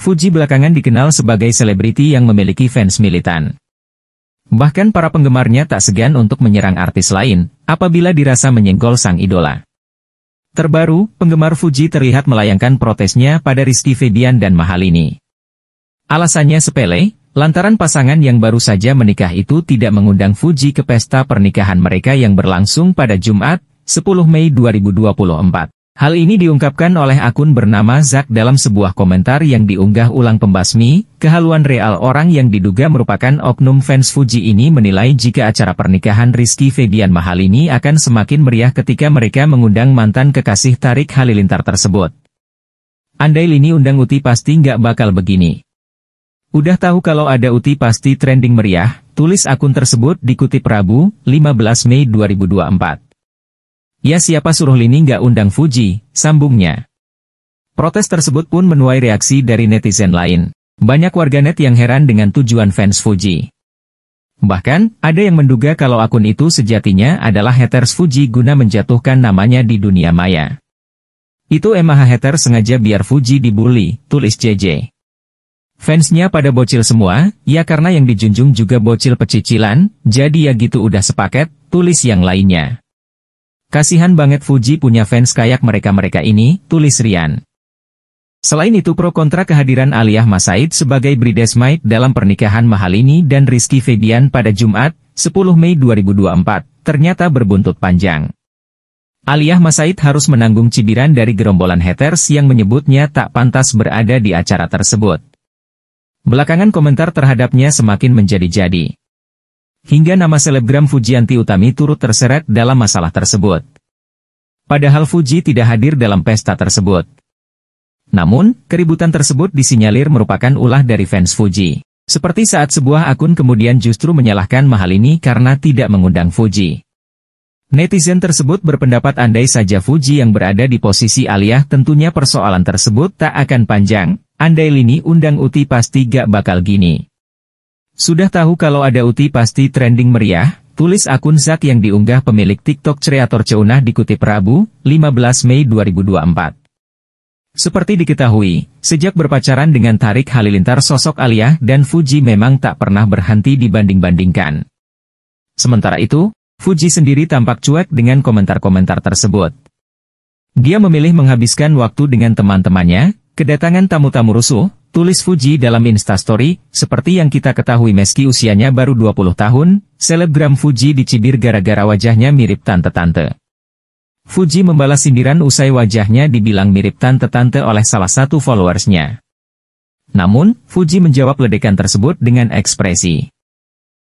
Fuji belakangan dikenal sebagai selebriti yang memiliki fans militan. Bahkan para penggemarnya tak segan untuk menyerang artis lain, apabila dirasa menyenggol sang idola. Terbaru, penggemar Fuji terlihat melayangkan protesnya pada Rizky Febian dan Mahalini. Alasannya sepele, lantaran pasangan yang baru saja menikah itu tidak mengundang Fuji ke pesta pernikahan mereka yang berlangsung pada Jumat, 10 Mei 2024. Hal ini diungkapkan oleh akun bernama Zak dalam sebuah komentar yang diunggah ulang pembasmi, kehaluan real orang yang diduga merupakan oknum fans Fuji ini menilai jika acara pernikahan Rizky Febian Mahal ini akan semakin meriah ketika mereka mengundang mantan kekasih Tarik Halilintar tersebut. Andai lini undang Uti pasti nggak bakal begini. Udah tahu kalau ada Uti pasti trending meriah, tulis akun tersebut dikutip Rabu, 15 Mei 2024. Ya siapa suruh Lini nggak undang Fuji, sambungnya. Protes tersebut pun menuai reaksi dari netizen lain. Banyak warganet yang heran dengan tujuan fans Fuji. Bahkan, ada yang menduga kalau akun itu sejatinya adalah haters Fuji guna menjatuhkan namanya di dunia maya. Itu emang haters sengaja biar Fuji dibully, tulis JJ. Fansnya pada bocil semua, ya karena yang dijunjung juga bocil pecicilan, jadi ya gitu udah sepaket, tulis yang lainnya. Kasihan banget Fuji punya fans kayak mereka-mereka ini, tulis Rian. Selain itu pro kontra kehadiran Aliyah Masaid sebagai bridesmaid dalam pernikahan Mahalini dan Rizky Febian pada Jumat, 10 Mei 2024, ternyata berbuntut panjang. Aliyah Masaid harus menanggung cibiran dari gerombolan haters yang menyebutnya tak pantas berada di acara tersebut. Belakangan komentar terhadapnya semakin menjadi-jadi hingga nama selebgram Fujianti Utami turut terseret dalam masalah tersebut. Padahal Fuji tidak hadir dalam pesta tersebut. Namun, keributan tersebut disinyalir merupakan ulah dari fans Fuji. Seperti saat sebuah akun kemudian justru menyalahkan mahal ini karena tidak mengundang Fuji. Netizen tersebut berpendapat andai saja Fuji yang berada di posisi Aliyah tentunya persoalan tersebut tak akan panjang, andai Lini undang Uti pasti gak bakal gini. Sudah tahu kalau ada uti pasti trending meriah? Tulis akun Zat yang diunggah pemilik TikTok Creator Ceunah dikutip Rabu, 15 Mei 2024. Seperti diketahui, sejak berpacaran dengan Tarik Halilintar sosok Alia dan Fuji memang tak pernah berhenti dibanding-bandingkan. Sementara itu, Fuji sendiri tampak cuek dengan komentar-komentar tersebut. Dia memilih menghabiskan waktu dengan teman-temannya, kedatangan tamu-tamu rusuh, Tulis Fuji dalam Instastory, seperti yang kita ketahui meski usianya baru 20 tahun, selebgram Fuji dicibir gara-gara wajahnya mirip tante-tante. Fuji membalas sindiran usai wajahnya dibilang mirip tante-tante oleh salah satu followersnya. Namun, Fuji menjawab ledekan tersebut dengan ekspresi.